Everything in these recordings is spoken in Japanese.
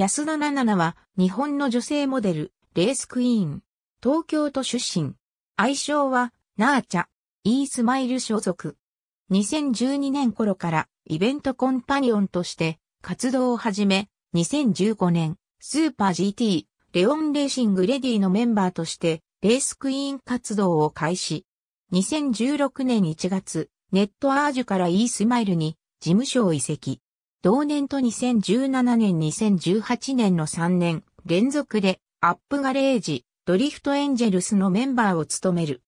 安田奈々は日本の女性モデル、レースクイーン、東京都出身。愛称は、ナーチャ、イースマイル所属。2012年頃からイベントコンパニオンとして活動を始め、2015年、スーパー GT、レオンレーシングレディのメンバーとしてレースクイーン活動を開始。2016年1月、ネットアージュからイースマイルに事務所を移籍。同年と2017年2018年の3年連続でアップガレージ、ドリフトエンジェルスのメンバーを務める。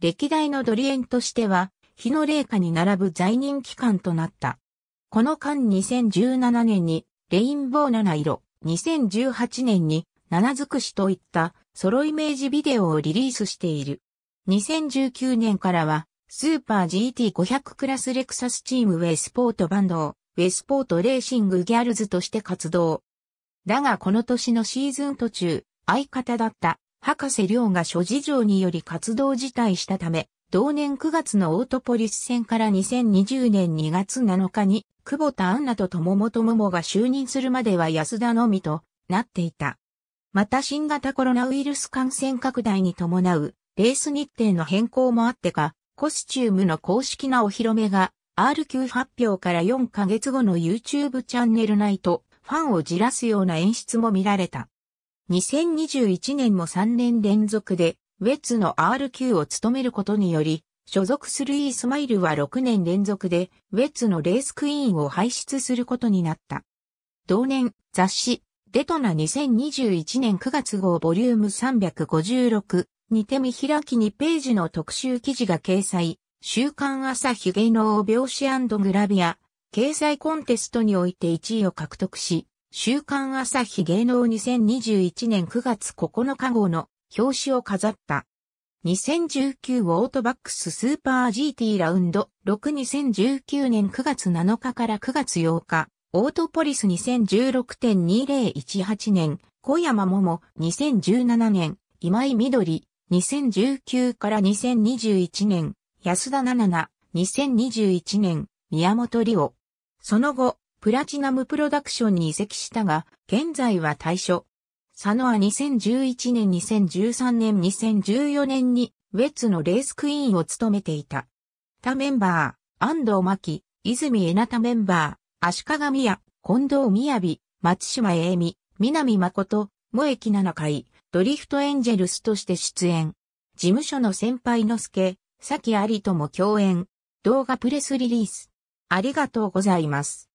歴代のドリエンとしては、日の霊下に並ぶ在任期間となった。この間2017年にレインボー七色、2018年に七尽くしといったソロイメージビデオをリリースしている。2019年からはスーパー GT500 クラスレクサスチームウェイスポートバンドをベスポートレーシングギャルズとして活動。だがこの年のシーズン途中、相方だった博士亮が諸事情により活動辞退したため、同年9月のオートポリス戦から2020年2月7日に、久保田杏奈と友も友もが就任するまでは安田のみとなっていた。また新型コロナウイルス感染拡大に伴うレース日程の変更もあってか、コスチュームの公式なお披露目が R 級発表から4ヶ月後の YouTube チャンネル内とファンをじらすような演出も見られた。2021年も3年連続で、ウェッツの RQ を務めることにより、所属する e スマイルは6年連続で、ウェッツのレースクイーンを輩出することになった。同年、雑誌、デトナ2021年9月号ボリューム356にて見開き2ページの特集記事が掲載、週刊朝日芸能描写グラビア、掲載コンテストにおいて1位を獲得し、週刊朝日芸能2021年9月9日号の表紙を飾った。2019オートバックススーパー GT ラウンド62019年9月7日から9月8日、オートポリス2016.2018年、小山桃2017年、今井緑2019から2021年、安田奈々2021年、宮本里夫。その後、プラチナムプロダクションに移籍したが、現在は退所。佐野は2011年、2013年、2014年に、ウェッツのレースクイーンを務めていた。他メンバー、安藤真希、泉江なたメンバー、足利宮、近藤宮美、松島栄美、南誠、萌木七海、ドリフトエンジェルスとして出演。事務所の先輩の助、さきありとも共演。動画プレスリリース。ありがとうございます。